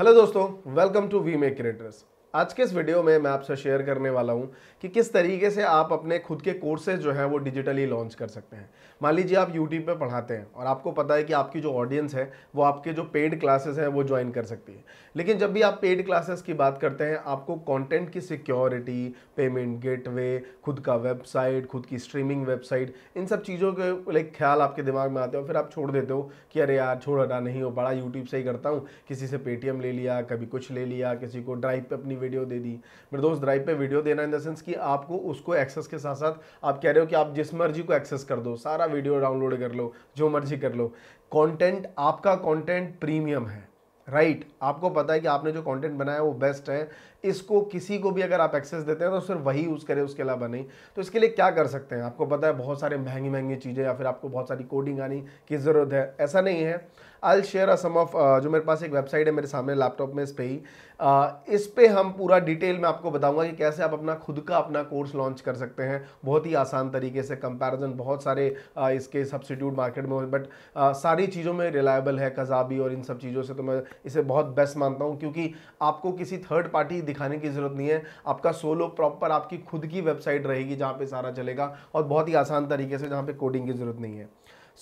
Hello दोस्तों welcome to we make creators आज के इस वीडियो में मैं आपसे शेयर करने वाला हूँ कि किस तरीके से आप अपने खुद के कोर्सेज जो हैं वो डिजिटली लॉन्च कर सकते हैं मान लीजिए आप यूट्यूब पे पढ़ाते हैं और आपको पता है कि आपकी जो ऑडियंस है वो आपके जो पेड क्लासेस हैं वो ज्वाइन कर सकती है लेकिन जब भी आप पेड क्लासेस की बात करते हैं आपको कॉन्टेंट की सिक्योरिटी पेमेंट गेट खुद का वेबसाइट खुद की स्ट्रीमिंग वेबसाइट इन सब चीज़ों के लाइक ख्याल आपके दिमाग में आते हो फिर आप छोड़ देते हो कि अरे यार छोड़ हटा नहीं हो पड़ा यूट्यूब से ही करता हूँ किसी से पेटीएम ले लिया कभी कुछ ले लिया किसी को ड्राइव पर अपनी वीडियो दे दी मेरे दोस्त ड्राइव पे वीडियो देना इन द सेंस कि आपको उसको एक्सेस के साथ साथ आप कह रहे हो कि आप जिस मर्जी को एक्सेस कर दो सारा वीडियो डाउनलोड कर लो जो मर्जी कर लो कॉन्टेंट आपका कॉन्टेंट प्रीमियम है राइट right. आपको पता है कि आपने जो कंटेंट बनाया वो बेस्ट है इसको किसी को भी अगर आप एक्सेस देते हैं तो सिर्फ वही यूज़ करें उसके अलावा नहीं तो इसके लिए क्या कर सकते हैं आपको पता है बहुत सारे महंगी महंगी चीज़ें या फिर आपको बहुत सारी कोडिंग आनी की ज़रूरत है ऐसा नहीं है I share a some of जो मेरे पास एक वेबसाइट है मेरे सामने लैपटॉप में इस पर ही uh, इस पर हम पूरा डिटेल में आपको बताऊंगा कि कैसे आप अपना खुद का अपना कोर्स लॉन्च कर सकते हैं बहुत ही आसान तरीके से कंपैरिजन बहुत सारे uh, इसके सब्सिट्यूट मार्केट में बट uh, सारी चीज़ों में रिलायबल है कजाबी और इन सब चीज़ों से तो मैं इसे बहुत बेस्ट मानता हूँ क्योंकि आपको किसी थर्ड पार्टी दिखाने की ज़रूरत नहीं है आपका सोलो प्रॉपर आपकी खुद की वेबसाइट रहेगी जहाँ पे सारा चलेगा और बहुत ही आसान तरीके से जहाँ पे कोडिंग की ज़रूरत नहीं है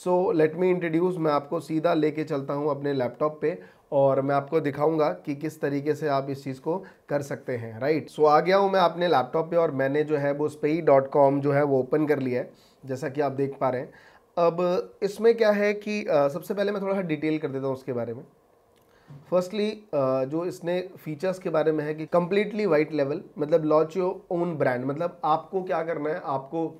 सो लेट मी इंट्रोड्यूस मैं आपको सीधा लेके चलता हूँ अपने लैपटॉप पे और मैं आपको दिखाऊंगा कि किस तरीके से आप इस चीज़ को कर सकते हैं राइट सो so, आ गया हूँ मैं अपने लैपटॉप पे और मैंने जो है वो स्पेई डॉट कॉम जो है वो ओपन कर लिया है जैसा कि आप देख पा रहे हैं अब इसमें क्या है कि आ, सबसे पहले मैं थोड़ा सा डिटेल कर देता हूँ उसके बारे में फर्स्टली uh, जो इसने फीचर्स के बारे में है कि कम्प्लीटली वाइट लेवल मतलब लॉन्च योर ओन ब्रांड मतलब आपको क्या करना है आपको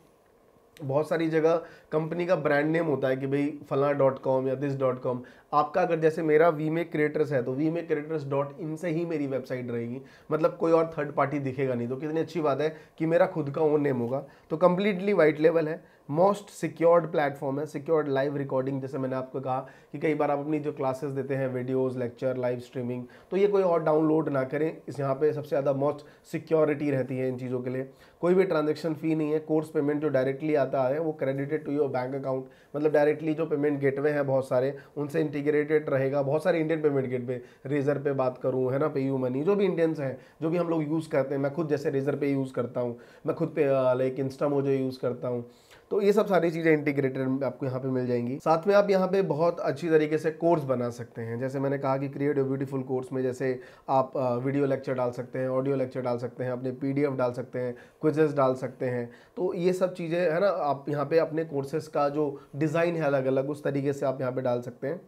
बहुत सारी जगह कंपनी का ब्रांड नेम होता है कि भाई फला डॉट कॉम या दिस डॉट कॉम आपका अगर जैसे मेरा वी मे क्रिएटर्स है तो we may creators dot in से ही मेरी वेबसाइट रहेगी मतलब कोई और थर्ड पार्टी दिखेगा नहीं तो कितनी अच्छी बात है कि मेरा खुद का ओन नेम होगा तो कम्प्लीटली वाइट लेवल है मोस्ट सिक्योर्ड प्लेटफॉर्म है सिक्योर्ड लाइव रिकॉर्डिंग जैसे मैंने आपको कहा कि कई बार आप अपनी जो क्लासेस देते हैं वीडियोस लेक्चर लाइव स्ट्रीमिंग तो ये कोई और डाउनलोड ना करें इस यहाँ पे सबसे ज़्यादा मोस्ट सिक्योरिटी रहती है इन चीज़ों के लिए कोई भी ट्रांजेक्शन फ़ी नहीं है कोर्स पेमेंट जो डायरेक्टली आता है वो credited to your bank account मतलब डायरेक्टली जो पेमेंट गेट हैं बहुत सारे उनसे इंटीग्रेटेड रहेगा बहुत सारे Indian payment gateway Razorpay बात करूँ है ना पे यू मनी जो भी इंडियंस हैं जो भी हम लोग यूज़ करते हैं मैं खुद जैसे रेजर पे यूज़ करता हूँ मैं खुद पे लाइक इंस्टा मोजो यूज़ करता हूँ तो ये सब सारी चीज़ें इंटीग्रेटेड आपको यहाँ पे मिल जाएंगी साथ में आप यहाँ पे बहुत अच्छी तरीके से कोर्स बना सकते हैं जैसे मैंने कहा कि क्रिएट ए ब्यूटीफुल कोर्स में जैसे आप वीडियो लेक्चर डाल सकते हैं ऑडियो लेक्चर डाल सकते हैं अपने पी डाल सकते हैं क्विजेस डाल सकते हैं तो ये सब चीज़ें है ना आप यहाँ पर अपने कोर्सेस का जो डिज़ाइन है अलग अलग उस तरीके से आप यहाँ पर डाल सकते हैं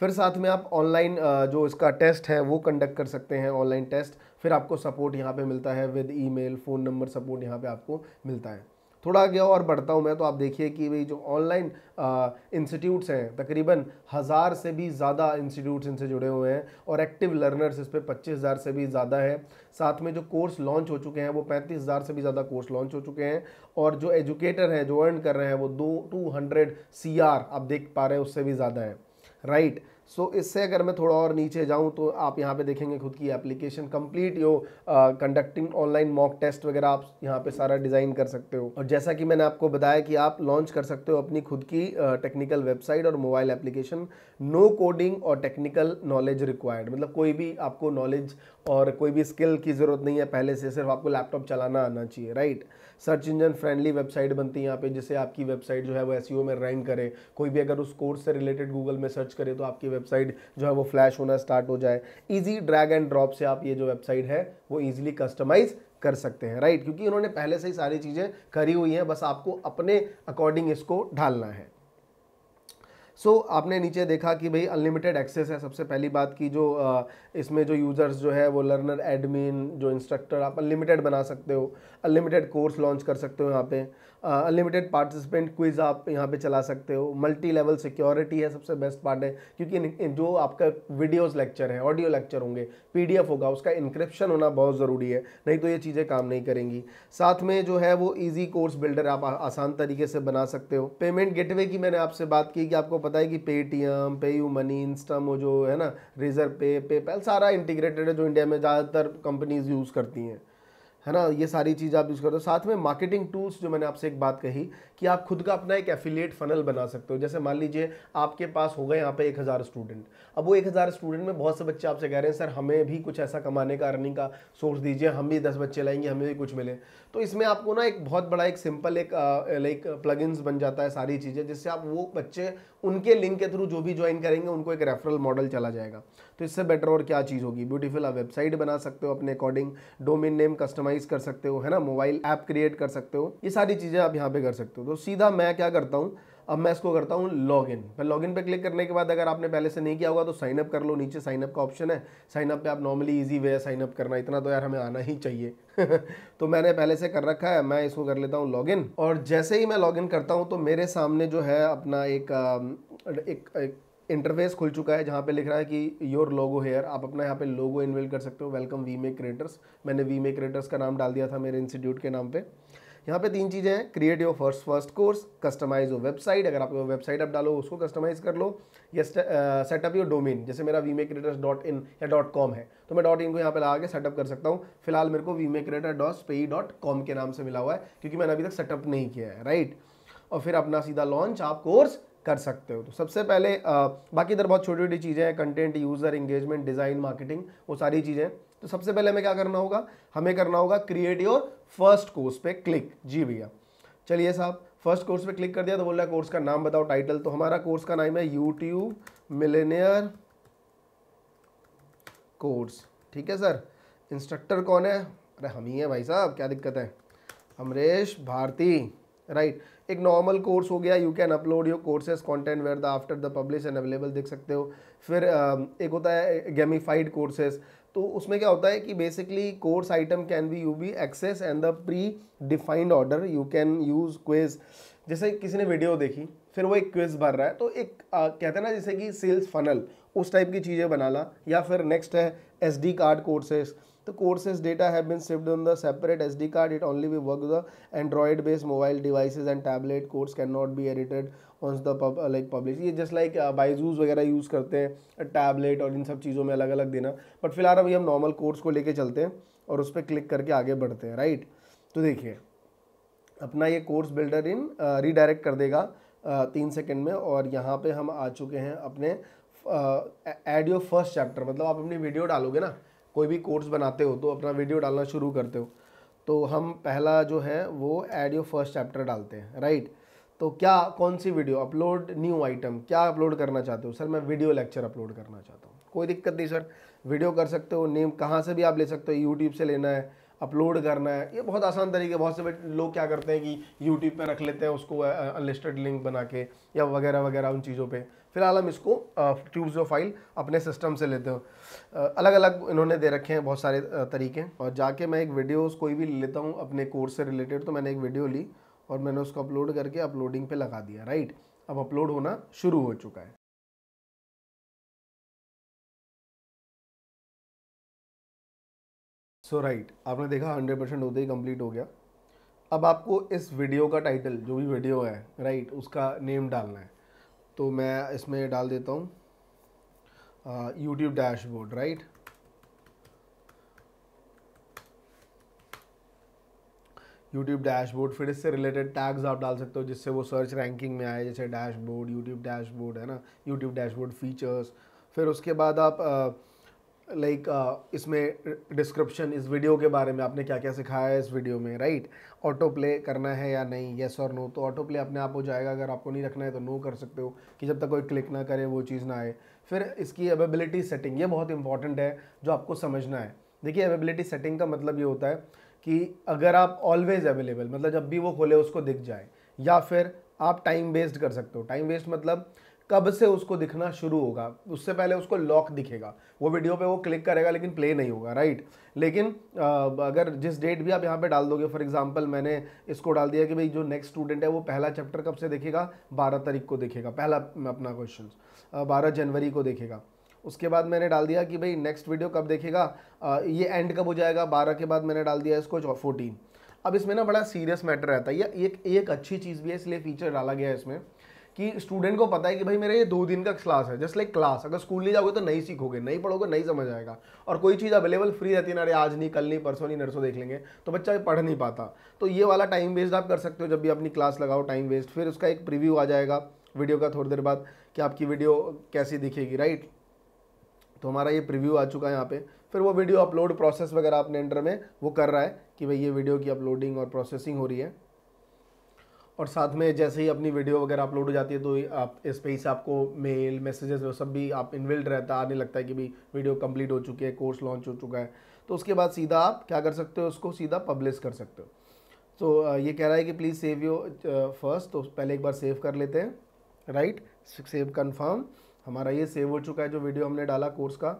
फिर साथ में आप ऑनलाइन जो इसका टेस्ट है वो कंडक्ट कर सकते हैं ऑनलाइन टेस्ट फिर आपको सपोर्ट यहाँ पे मिलता है with email phone number support यहाँ पे आपको मिलता है थोड़ा आगे और बढ़ता हूँ मैं तो आप देखिए कि भाई जो ऑनलाइन इंस्टीट्यूट्स हैं तकरीबन हज़ार से भी ज़्यादा इंस्टीट्यूट्स इनसे जुड़े हुए हैं और एक्टिव लर्नर्स इस पर पच्चीस हज़ार से भी ज़्यादा है साथ में जो कोर्स लॉन्च हो चुके हैं वो पैंतीस हज़ार से भी ज़्यादा कोर्स लॉन्च हो चुके हैं और जो एजुकेटर हैं जो अर्न कर रहे हैं वो दो टू हंड्रेड सी आप देख पा रहे हैं उससे भी ज़्यादा है राइट right. सो so, इससे अगर मैं थोड़ा और नीचे जाऊं तो आप यहाँ पे देखेंगे खुद की एप्लीकेशन कंप्लीट यो कंडक्टिंग ऑनलाइन मॉक टेस्ट वगैरह आप यहाँ पे सारा डिज़ाइन कर सकते हो और जैसा कि मैंने आपको बताया कि आप लॉन्च कर सकते हो अपनी खुद की टेक्निकल uh, वेबसाइट और मोबाइल एप्लीकेशन नो कोडिंग और टेक्निकल नॉलेज रिक्वायर्ड मतलब कोई भी आपको नॉलेज और कोई भी स्किल की ज़रूरत नहीं है पहले से सिर्फ आपको लैपटॉप चलाना आना चाहिए right right? Search engine friendly website बनती है यहाँ पे जिससे आपकी वेबसाइट जो है वो एस e में रैंक करे कोई भी अगर उस कोर्स से रिलेटेड गूगल में सर्च करे तो आपकी वेबसाइट जो है वो फ्लैश होना स्टार्ट हो जाए ईजी ड्रैग एंड ड्रॉप से आप ये जो वेबसाइट है वो ईजिली कस्टमाइज़ कर सकते हैं राइट क्योंकि इन्होंने पहले से ही सारी चीज़ें करी हुई हैं बस आपको अपने अकॉर्डिंग इसको ढालना है सो so, आपने नीचे देखा कि भाई अनलिमिटेड एक्सेस है सबसे पहली बात की जो इसमें जो यूज़र्स जो है वो लर्नर एडमिन जो इंस्ट्रक्टर आप अनलिमिटेड बना सकते हो अनलिमिटेड कोर्स लॉन्च कर सकते हो यहाँ पे अनलिमिटेड पार्टिसिपेंट क्विज आप यहाँ पे चला सकते हो मल्टी लेवल सिक्योरिटी है सबसे बेस्ट पार्ट है क्योंकि जो आपका वीडियोस लेक्चर है ऑडियो लेक्चर होंगे पीडीएफ होगा उसका इंक्रिप्शन होना बहुत ज़रूरी है नहीं तो ये चीज़ें काम नहीं करेंगी साथ में जो है वो ईजी कोर्स बिल्डर आप आसान तरीके से बना सकते हो पेमेंट गेटवे की मैंने आपसे बात की कि आपको पता है कि पेटीएम पे यू मनी इंस्टामो जो है ना रिजर्व पे पेपैल सारा इंटीग्रेटेड है जो इंडिया में ज़्यादातर कंपनीज़ यूज़ करती हैं है ना ये सारी चीज़ आप यूज़ करते हो साथ में मार्केटिंग टूल्स जो मैंने आपसे एक बात कही कि आप खुद का अपना एक एफिलिएट फनल बना सकते हो जैसे मान लीजिए आपके पास हो गए यहाँ पे एक हज़ार स्टूडेंट अब वो एक हज़ार स्टूडेंट में बहुत से बच्चे आपसे कह रहे हैं सर हमें भी कुछ ऐसा कमाने का अर्निंग का सोर्स दीजिए हम भी दस बच्चे लाएंगे हमें भी कुछ मिले तो इसमें आपको ना एक बहुत बड़ा एक सिंपल एक लाइक इन्स बन जाता है सारी चीज़ें जिससे आप वो बच्चे उनके लिंक के थ्रू जो भी ज्वाइन करेंगे उनको एक रेफरल मॉडल चला जाएगा तो इससे बेटर और क्या चीज़ होगी ब्यूटीफुल आप वेबसाइट बना सकते हो अपने according domain name customise customise कर सकते हो है ना मोबाइल ऐप क्रिएट कर सकते हो ये सारी चीज़ें आप यहाँ पे कर सकते हो तो सीधा मैं क्या करता हूँ अब मैं इसको करता हूँ लॉग इन मैं लॉग इन पर क्लिक करने के बाद अगर आपने पहले से नहीं किया होगा तो साइनअप कर लो नीचे साइनअप का ऑप्शन है साइनअप अप पे आप नॉर्मली इजी वे है साइनअप करना इतना तो यार हमें आना ही चाहिए तो मैंने पहले से कर रखा है मैं इसको कर लेता हूँ लॉग इन और जैसे ही मैं लॉग इन करता हूँ तो मेरे सामने जो है अपना एक एक, एक, एक इंटरफेस खुल चुका है जहाँ पे लिख रहा है कि योर लोगो हेयर आप अपना यहाँ पे लोगो इन्वेल कर सकते हो वेलकम वी मे क्रिएटर्स मैंने वी मे क्रिएटर्स का नाम डाल दिया था मेरे इंस्टीट्यूट के नाम पे यहाँ पे तीन चीज़ें हैं create your first first course customise your website अगर आप वेबसाइट आप डालो उसको कस्टमाइज कर लो या सेटअप योर डोमेन जैसे मेरा we may creators dot in या डॉट कॉम है तो मैं डॉट इन को यहाँ पे लगा के सेटअप कर सकता हूँ फिलहाल मेरे को वी मे क्रिएटर डॉट पे ई डॉट कॉम के नाम से मिला हुआ है क्योंकि मैंने अभी तक सेटअप नहीं किया है राइट और फिर अपना सीधा लॉन्च आप कोर्स कर सकते हो तो सबसे पहले आ, बाकी इधर बहुत छोटी छोटी चीज़ें हैं content user engagement design marketing वो सारी चीज़ें तो सबसे पहले हमें क्या करना होगा हमें करना होगा क्रिएट योर फर्स्ट कोर्स पे क्लिक जी भैया चलिए साहब फर्स्ट कोर्स पे क्लिक कर दिया तो बोल रहा है कोर्स का नाम बताओ टाइटल तो हमारा कोर्स का नाम है यूट्यूब मिलेनियर कोर्स ठीक है सर इंस्ट्रक्टर कौन है अरे हम ही हैं भाई साहब क्या दिक्कत है अमरेश भारती राइट right. एक नॉर्मल कोर्स हो गया you can upload your courses content where the after the publish and available देख सकते हो फिर um, एक होता है गेमिफाइड कोर्सेज तो उसमें क्या होता है कि basically course item can be you be access and the predefined order you can use quiz जैसे किसी ने वीडियो देखी फिर वो एक क्विज भर रहा है तो एक आ, कहते हैं ना जैसे कि सेल्स फनल उस टाइप की चीज़ें बनाना या फिर नेक्स्ट है as card courses The courses data have been saved on the separate SD card. It only will work the Android based mobile devices and tablet. Course cannot be edited once the pub, uh, like published. ये just like uh, Byju's वगैरह use करते हैं tablet और इन सब चीज़ों में अलग अलग देना बट फिलहाल अभी हम नॉर्मल कोर्स को लेके चलते हैं और उस पर क्लिक करके आगे बढ़ते हैं राइट तो देखिए अपना ये कोर्स बिल्डर इन रीडायरेक्ट कर देगा तीन सेकंड में और यहाँ पे हम आ चुके हैं अपने एड योर फर्स्ट चैप्टर मतलब आप अपनी वीडियो डालोगे ना कोई भी कोर्स बनाते हो तो अपना वीडियो डालना शुरू करते हो तो हम पहला जो है वो एड योर फर्स्ट चैप्टर डालते हैं राइट तो क्या कौन सी वीडियो अपलोड न्यू आइटम क्या अपलोड करना चाहते हो सर मैं वीडियो लेक्चर अपलोड करना चाहता हूँ कोई दिक्कत नहीं सर वीडियो कर सकते हो नेम कहाँ से भी आप ले सकते हो यूट्यूब से लेना है अपलोड करना है ये बहुत आसान तरीके बहुत से लोग क्या करते हैं कि यूट्यूब पे रख लेते हैं उसको अनलिस्टेड लिंक बना के या वगैरह वगैरह उन चीज़ों पे फिलहाल हम इसको ट्यूब्स ऑफ फाइल अपने सिस्टम से लेते हो अलग अलग इन्होंने दे रखे हैं बहुत सारे तरीके और जाके मैं एक वीडियो कोई भी लेता हूँ अपने कोर्स से रिलेटेड तो मैंने एक वीडियो ली और मैंने उसको अपलोड करके अपलोडिंग पे लगा दिया राइट अब अपलोड होना शुरू हो चुका है सो राइट आपने देखा हंड्रेड परसेंट होते ही कंप्लीट हो गया अब आपको इस वीडियो का टाइटल जो भी वीडियो है राइट right, उसका नेम डालना है तो मैं इसमें डाल देता हूँ YouTube dashboard right YouTube dashboard फिर इससे रिलेटेड टैग्स आप डाल सकते हो जिससे वो सर्च रैंकिंग में आए जैसे डैशबोर्ड यूट्यूब डैशबोर्ड है ना यूट्यूब डैशबोर्ड फीचर्स फिर उसके बाद आप uh, लाइक like, uh, इसमें डिस्क्रिप्शन इस वीडियो के बारे में आपने क्या क्या सिखाया है इस वीडियो में राइट ऑटो प्ले करना है या नहीं येस और नो तो ऑटो प्ले अपने आप हो जाएगा अगर आपको नहीं रखना है तो नो कर सकते हो कि जब तक कोई क्लिक ना करे वो चीज़ ना आए फिर इसकी अवेबिलिटी सेटिंग ये बहुत इंपॉर्टेंट है जो आपको समझना है देखिए अवेबिलिटी सेटिंग का मतलब ये होता है कि अगर आप ऑलवेज़ अवेलेबल मतलब जब भी वो खोले उसको दिख जाए या फिर आप टाइम वेस्ट कर सकते हो टाइम वेस्ट मतलब कब से उसको दिखना शुरू होगा उससे पहले उसको लॉक दिखेगा वो वीडियो पे वो क्लिक करेगा लेकिन प्ले नहीं होगा राइट लेकिन आ, अगर जिस डेट भी आप यहाँ पे डाल दोगे फॉर एग्जांपल मैंने इसको डाल दिया कि भाई जो नेक्स्ट स्टूडेंट है वो पहला चैप्टर कब से देखेगा बारह तारीख को देखेगा पहला अपना क्वेश्चन बारह जनवरी को देखेगा उसके बाद मैंने डाल दिया कि भाई नेक्स्ट वीडियो कब देखेगा आ, ये एंड कब हो जाएगा बारह के बाद मैंने डाल दिया इसको फोर्टीन अब इसमें ना बड़ा सीरियस मैटर रहता है ये एक एक अच्छी चीज़ भी है इसलिए फीचर डाला गया है इसमें कि स्टूडेंट को पता है कि भाई मेरे ये दो दिन का क्लास है जस्ट लाइक क्लास अगर स्कूल नहीं जाओगे तो नहीं सीखोगे नहीं पढ़ोगे नहीं समझ आएगा और कोई चीज़ अवेलेबल फ्री रहती है ना अरे आज नहीं कल नहीं परसों नहीं नर्सों देख लेंगे तो बच्चा पढ़ नहीं पाता तो ये वाला टाइम वेस्ट आप कर सकते हो जब भी अपनी क्लास लगाओ टाइम वेस्ट फिर उसका एक प्रिव्यू आ जाएगा वीडियो का थोड़ी देर बाद कि आपकी वीडियो कैसी दिखेगी राइट तो हमारा ये प्रिव्यू आ चुका है यहाँ पे फिर वो वीडियो अपलोड प्रोसेस वगैरह अपने एंटर में वो कर रहा है कि भाई ये वीडियो की अपलोडिंग और प्रोसेसिंग हो रही है और साथ में जैसे ही अपनी वीडियो वगैरह अपलोड हो जाती है तो आप इस पर ही से आपको मेल मैसेजेस वो सब भी आप इन्वेल्ड रहता आने लगता है कि भाई वीडियो कंप्लीट हो चुकी है कोर्स लॉन्च हो चुका है तो उसके बाद सीधा आप क्या कर सकते हो उसको सीधा पब्लिश कर सकते हो तो ये कह रहा है कि प्लीज़ सेव यो फर्स्ट तो पहले एक बार सेव कर लेते हैं राइट सेव कन्फर्म हमारा ये सेव हो चुका है जो वीडियो हमने डाला कोर्स का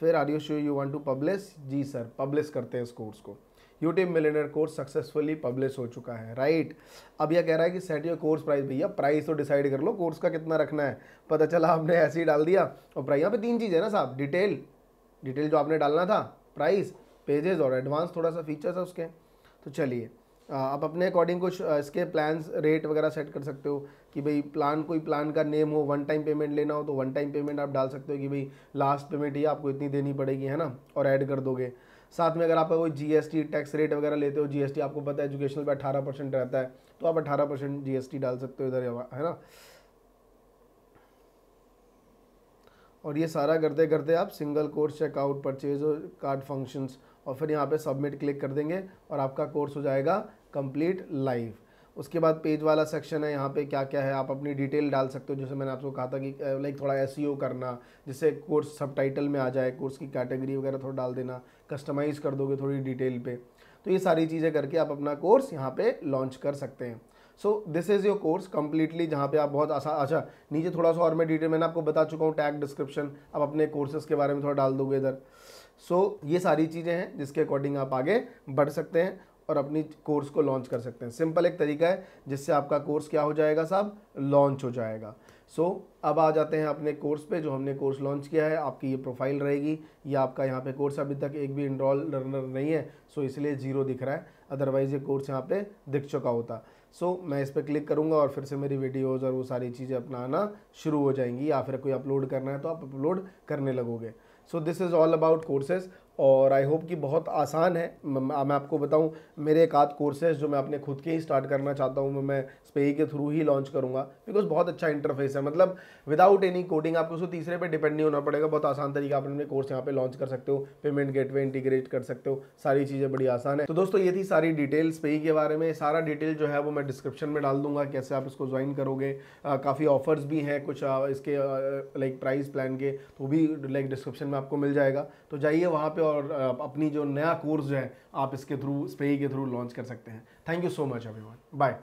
फिर are you sure you want to publish जी सर पब्लिश करते हैं इस कोर्स को YouTube millionaire course successfully publish हो चुका है राइट अब यह कह रहा है कि सेट योर कोर्स प्राइस भैया प्राइस तो डिसाइड कर लो कोर्स का कितना रखना है पता चला आपने ऐसे ही डाल दिया और प्राइस यहाँ पे तीन चीज़ है ना साहब डिटेल डिटेल जो आपने डालना था प्राइस पेजेस और एडवांस थोड़ा सा फीचर्स है उसके तो चलिए आप अपने अकॉर्डिंग कुछ इसके प्लान्स रेट वगैरह सेट कर सकते हो कि भाई प्लान कोई प्लान का नेम हो वन टाइम पेमेंट लेना हो तो वन टाइम पेमेंट आप डाल सकते हो कि भाई लास्ट पेमेंट ही आपको इतनी देनी पड़ेगी है ना और ऐड कर दोगे साथ में अगर आपका कोई जीएसटी टैक्स रेट वगैरह लेते हो जीएसटी आपको पता है एजुकेशनल पे अठारह परसेंट रहता है तो आप अठारह परसेंट जी डाल सकते हो इधर है ना और ये सारा करते करते आप सिंगल कोर्स चेकआउट परचेज और कार्ड फंक्शंस और फिर यहाँ पे सबमिट क्लिक कर देंगे और आपका कोर्स हो जाएगा कंप्लीट लाइव उसके बाद पेज वाला सेक्शन है यहाँ पे क्या क्या है आप अपनी डिटेल डाल सकते हो जैसे मैंने आपको कहा था कि लाइक थोड़ा एस e करना जिससे कोर्स सब टाइटल में आ जाए कोर्स की कैटेगरी वगैरह थोड़ा डाल देना कस्टमाइज़ कर दोगे थोड़ी डिटेल पे तो ये सारी चीज़ें करके आप अपना कोर्स यहाँ पे लॉन्च कर सकते हैं so this is your course completely जहाँ पे आप बहुत आसान अच्छा नीचे थोड़ा सा और मैं डिटेल मैंने आपको बता चुका हूँ टैग डिस्क्रिप्शन आप अपने कोर्सेज के बारे में थोड़ा डाल दोगे इधर सो so, ये सारी चीज़ें हैं जिसके अकॉर्डिंग आप आगे बढ़ सकते हैं और अपनी कोर्स को लॉन्च कर सकते हैं सिंपल एक तरीका है जिससे आपका कोर्स क्या हो जाएगा साहब लॉन्च हो जाएगा सो so, अब आ जाते हैं अपने कोर्स पे जो हमने कोर्स लॉन्च किया है आपकी ये प्रोफाइल रहेगी ये आपका यहाँ पे कोर्स अभी तक एक भी इनरोल लर्नर नहीं है सो so इसलिए जीरो दिख रहा है अदरवाइज़ ये कोर्स यहाँ पे दिख चुका होता सो so, मैं इस पर क्लिक करूँगा और फिर से मेरी वीडियोज़ और वो सारी चीज़ें अपना आना शुरू हो जाएंगी या फिर कोई अपलोड करना है तो आप अपलोड करने लगोगे so this is all about courses और आई होप कि बहुत आसान है मैं आपको बताऊं मेरे एक आध कोर्सेज जो मैं अपने खुद के ही स्टार्ट करना चाहता हूं मैं स्पेई के थ्रू ही लॉन्च करूंगा बिकॉज बहुत अच्छा इंटरफेस है मतलब विदाउट एनी कोडिंग आपको उसको तीसरे पे डिपेंड नहीं होना पड़ेगा बहुत आसान तरीके आप अपने कोर्स यहाँ पे लॉन्च कर सकते हो पेमेंट गेट इंटीग्रेट कर सकते हो सारी चीज़ें बड़ी आसान है तो दोस्तों ये थी सारी डिटेल स्पेई के बारे में सारा डिटेल जो है वो मैं डिस्क्रिप्शन में डाल दूंगा कैसे आप इसको ज्वाइन करोगे काफ़ी ऑफर्स भी हैं कुछ इसके लाइक प्राइस प्लान के तो भी लाइक डिस्क्रिप्शन में आपको मिल जाएगा तो जाइए वहाँ पर और अपनी जो नया कोर्स जो है आप इसके थ्रू स्पेई के थ्रू लॉन्च कर सकते हैं thank you so much Abhiman bye